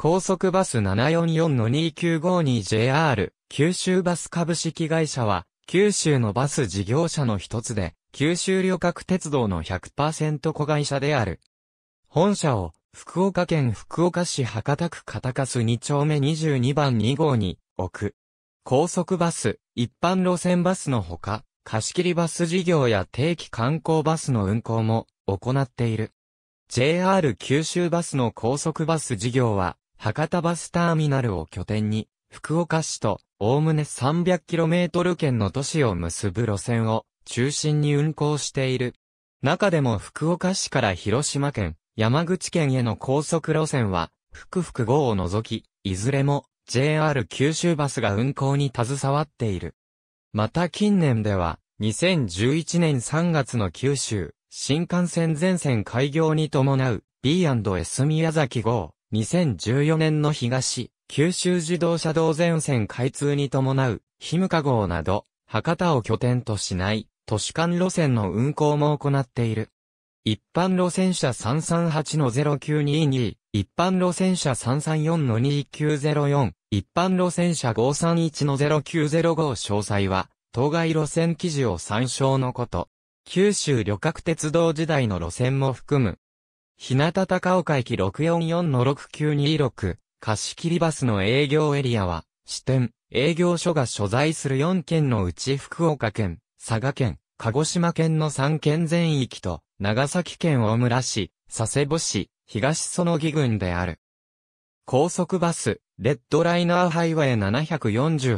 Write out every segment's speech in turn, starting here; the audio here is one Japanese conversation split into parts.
高速バス 744-2952JR 九州バス株式会社は、九州のバス事業者の一つで、九州旅客鉄道の100%子会社である。本社を、福岡県福岡市博多区片カス2丁目22番2号に置く。高速バス、一般路線バスのほか、貸切バス事業や定期観光バスの運行も行っている。JR 九州バスの高速バス事業は、博多バスターミナルを拠点に、福岡市と、おおむね 300km 圏の都市を結ぶ路線を中心に運行している。中でも福岡市から広島県、山口県への高速路線は、福福号を除き、いずれも JR 九州バスが運行に携わっている。また近年では、2011年3月の九州、新幹線全線開業に伴う B&S 宮崎号、2014年の東、九州自動車道全線開通に伴う、ヒムカ号など、博多を拠点としない、都市間路線の運行も行っている。一般路線車338の0922、一般路線車334の2904、一般路線車531の0905詳細は、当該路線記事を参照のこと。九州旅客鉄道時代の路線も含む、日向高岡駅644-6926、貸切バスの営業エリアは、支店、営業所が所在する4県のうち福岡県、佐賀県、鹿児島県の3県全域と、長崎県大村市、佐世保市、東園木郡である。高速バス、レッドライナーハイウェイ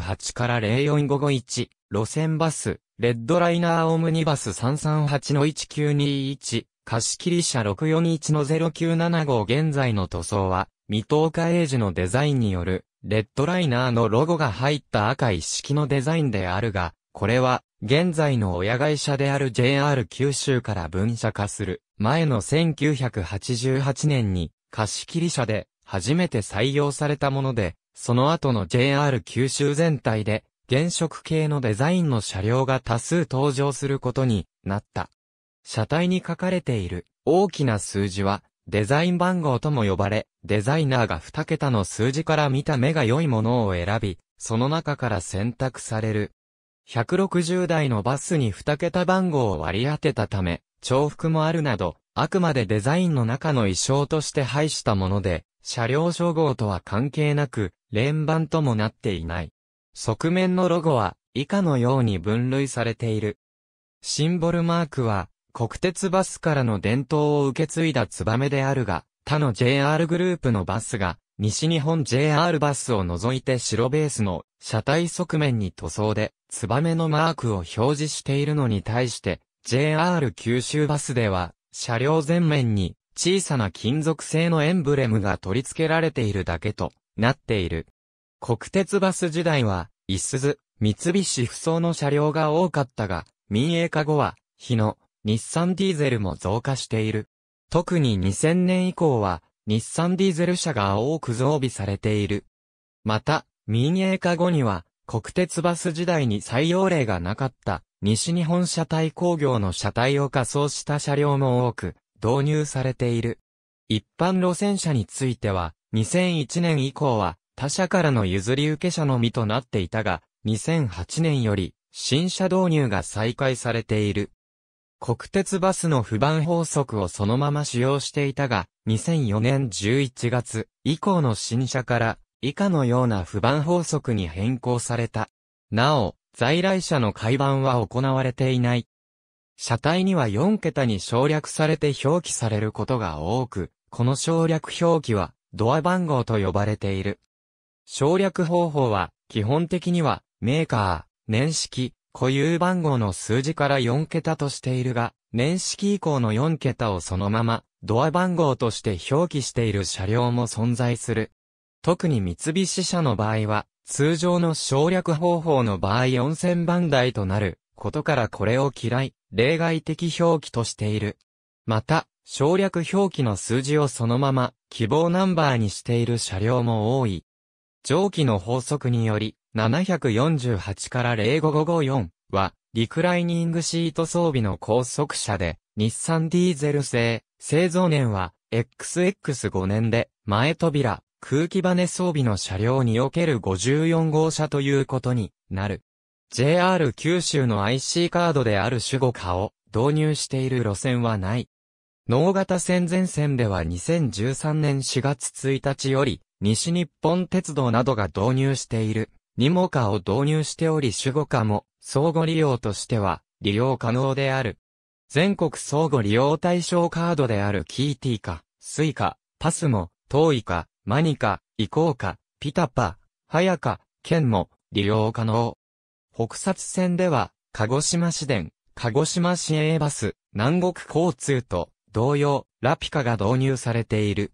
748から04551、路線バス、レッドライナーオムニバス338-1921、貸切車641の0975号現在の塗装は、未透過エイジのデザインによる、レッドライナーのロゴが入った赤一式のデザインであるが、これは、現在の親会社である JR 九州から分社化する、前の1988年に、貸切車で、初めて採用されたもので、その後の JR 九州全体で、原色系のデザインの車両が多数登場することになった。車体に書かれている大きな数字はデザイン番号とも呼ばれ、デザイナーが2桁の数字から見た目が良いものを選び、その中から選択される。160台のバスに2桁番号を割り当てたため、重複もあるなど、あくまでデザインの中の意匠として配したもので、車両称号とは関係なく、連番ともなっていない。側面のロゴは、以下のように分類されている。シンボルマークは、国鉄バスからの伝統を受け継いだツバメであるが、他の JR グループのバスが、西日本 JR バスを除いて白ベースの車体側面に塗装で、ツバメのマークを表示しているのに対して、JR 九州バスでは、車両前面に小さな金属製のエンブレムが取り付けられているだけとなっている。国鉄バス時代は、いすず、三菱不走の車両が多かったが、民営化後は、日野、日産ディーゼルも増加している。特に2000年以降は、日産ディーゼル車が多く増備されている。また、民営化後には、国鉄バス時代に採用例がなかった、西日本車体工業の車体を仮装した車両も多く、導入されている。一般路線車については、2001年以降は、他社からの譲り受け車のみとなっていたが、2008年より、新車導入が再開されている。国鉄バスの不番法則をそのまま使用していたが、2004年11月以降の新車から以下のような不番法則に変更された。なお、在来車の改版は行われていない。車体には4桁に省略されて表記されることが多く、この省略表記はドア番号と呼ばれている。省略方法は基本的にはメーカー、年式、固有番号の数字から4桁としているが、年式以降の4桁をそのまま、ドア番号として表記している車両も存在する。特に三菱車の場合は、通常の省略方法の場合4000番台となることからこれを嫌い、例外的表記としている。また、省略表記の数字をそのまま希望ナンバーにしている車両も多い。上記の法則により、748から05554は、リクライニングシート装備の高速車で、日産ディーゼル製、製造年は、XX5 年で、前扉、空気バネ装備の車両における54号車ということになる。JR 九州の IC カードである守護化を導入している路線はない。脳型線前線では2013年4月1日より、西日本鉄道などが導入している。にもカを導入しており主語化も相互利用としては利用可能である。全国相互利用対象カードであるキーティーか、スイカ、パスも、トーイカ、マニカ、イコーカ、ピタパ、ハヤカ、ケンも利用可能。北薩線では、鹿児島市電、鹿児島市営バス、南国交通と同様、ラピカが導入されている。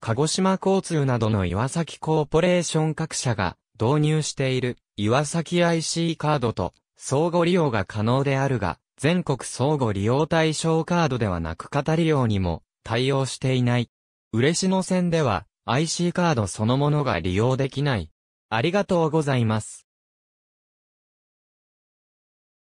鹿児島交通などの岩崎コーポレーション各社が導入している岩崎 IC カードと相互利用が可能であるが、全国相互利用対象カードではなく語り用にも対応していない。嬉野線では IC カードそのものが利用できない。ありがとうございます。